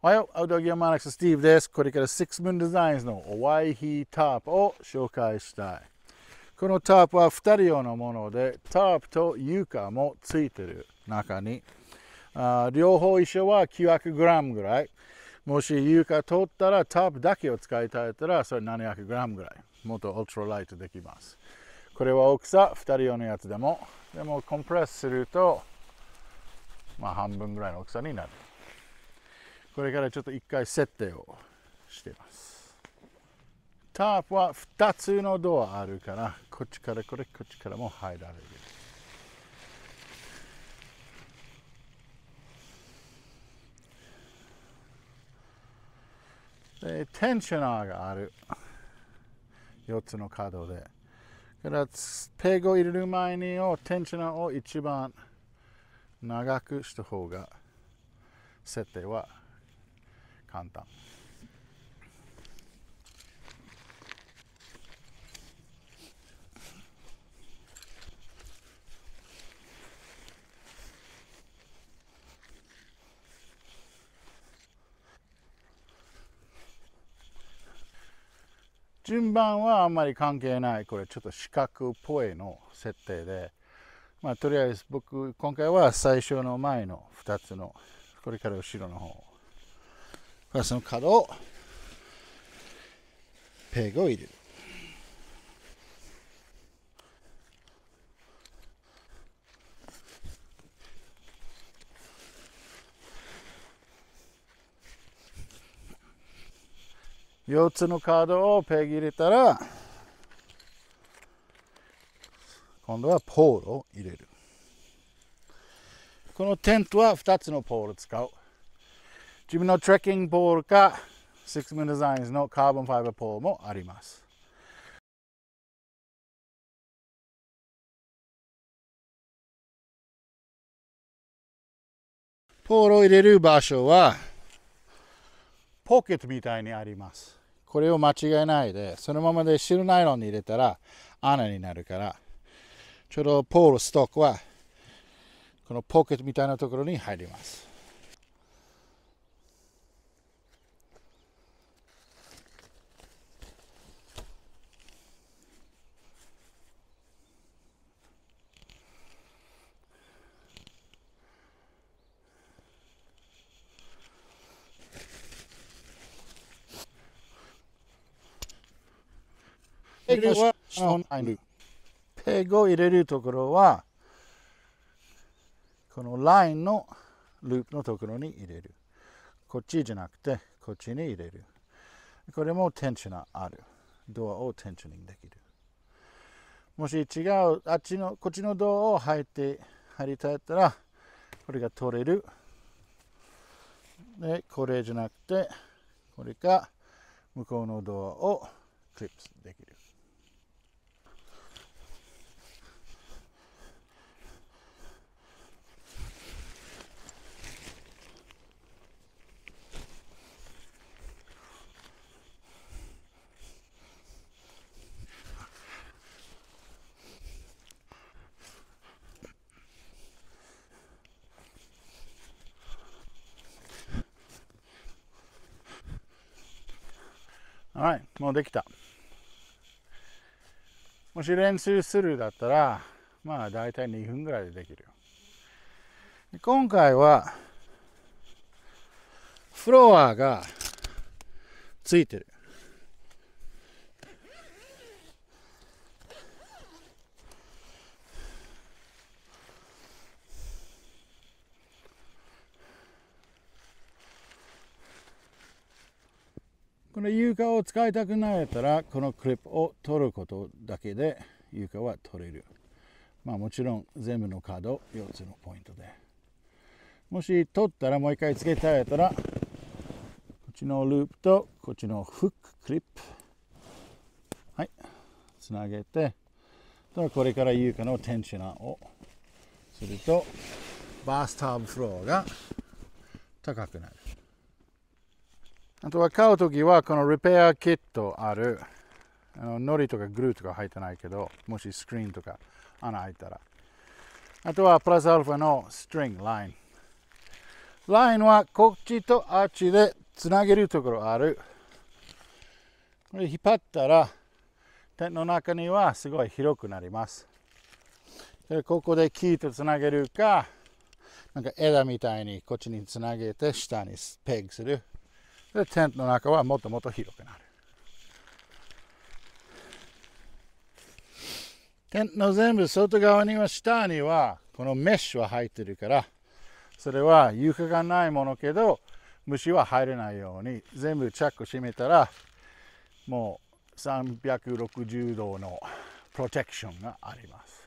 おはよう、アウトギアマックス、スティーブです。これから Six Moon Designs のおワイヒータープを紹介したい。このタープは2人用のもので、タープと床もついてる中に、あ両方一緒は 900g ぐらい。もし床取ったらタープだけを使いたいったら、それ 700g ぐらい。もっとウルトラライトできます。これは大きさ2人用のやつでも、でもコンプレスすると、まあ半分ぐらいの大きさになる。これからちょっと1回設定をしてますタープは2つのドアあるからこっちからこれこっちからも入られるでテンショナーがある4つの角でからペグを入れる前にをテンショナーを一番長くした方が設定は簡単順番はあんまり関係ないこれちょっと四角っぽいの設定でまあとりあえず僕今回は最初の前の2つのこれから後ろの方ファーの角をペグを入れる4つのカードをペグ入れたら今度はポールを入れるこのテントは2つのポール使う自分のトレッキングボールか、シックスムーンデザインズのカーボンファイバーポールもあります。ポールを入れる場所は、ポケットみたいにあります。これを間違えないで、そのままで白ナイロンに入れたら穴になるから、ちょうどポールストックは、このポケットみたいなところに入ります。ペグはペグを入れるところはこのラインのループのところに入れるこっちじゃなくてこっちに入れるこれもテンショーあるドアをテンショニングできるもし違うあっちのこっちのドアを入って入りたいったらこれが取れるでこれじゃなくてこれか向こうのドアをクリップできるはい、もうできた。もし練習するだったら、まあ大体2分ぐらいでできるよ。今回は、フロアがついてる。この床を使いたくないやったらこのクリップを取ることだけで床は取れるまあもちろん全部の角4つのポイントでもし取ったらもう一回つけたいやったらこっちのループとこっちのフッククリップはいつなげてこれから床のテンショナーをするとバースターブフローが高くなるあとは買うときはこのリペアキットあるあののりとかグルーとか入ってないけどもしスクリーンとか穴開いたらあとはプラスアルファのストリングラインラインはこっちとあっちでつなげるところあるこれ引っ張ったら手の中にはすごい広くなりますでここで木とつなげるかなんか枝みたいにこっちにつなげて下にペグするでテントの中はもっともっと広くなるテントの全部外側には下にはこのメッシュは入ってるからそれは床がないものけど虫は入れないように全部チャック閉めたらもう360度のプロテクションがあります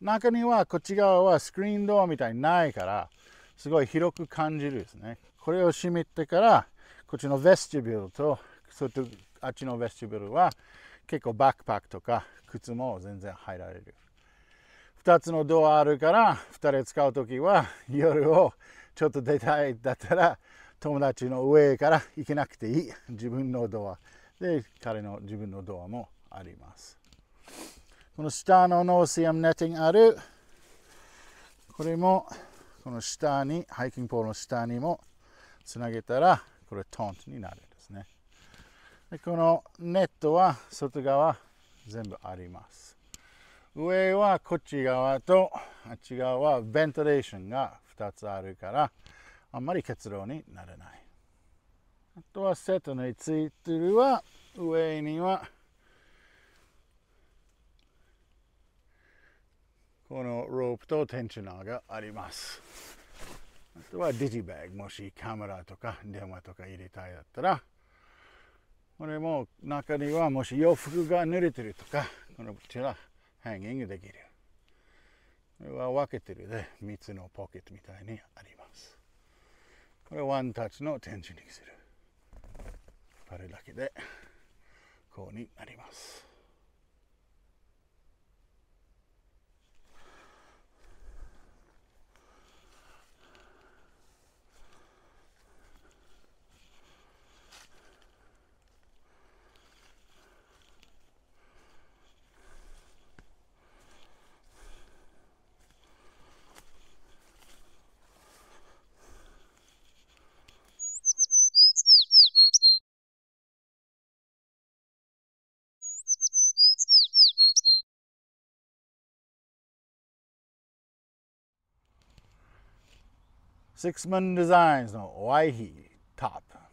中にはこっち側はスクリーンドアみたいにないからすごい広く感じるですねこれを閉めてからこっちのベスティビュールとあっちのベスティビュルは結構バックパックとか靴も全然入られる2つのドアあるから2人使う時は夜をちょっと出たいだったら友達の上から行けなくていい自分のドアで彼の自分のドアもありますこの下のノーシアムネッティングあるこれもこの下にハイキングポールの下にもつなげたらこれトントになるんですねでこのネットは外側全部あります上はこっち側とあっち側はベントレーションが2つあるからあんまり結論にならないあとはセットについてるは上にはこのロープとテンショナーがありますあとはディジバッグもしカメラとか電話とか入れたいだったらこれも中にはもし洋服が濡れてるとかこのこちらハンギングできるこれは分けてるで3つのポケットみたいにありますこれワンタッチの展示にするこれだけでこうになります Sixman Designs, no, Oahe top.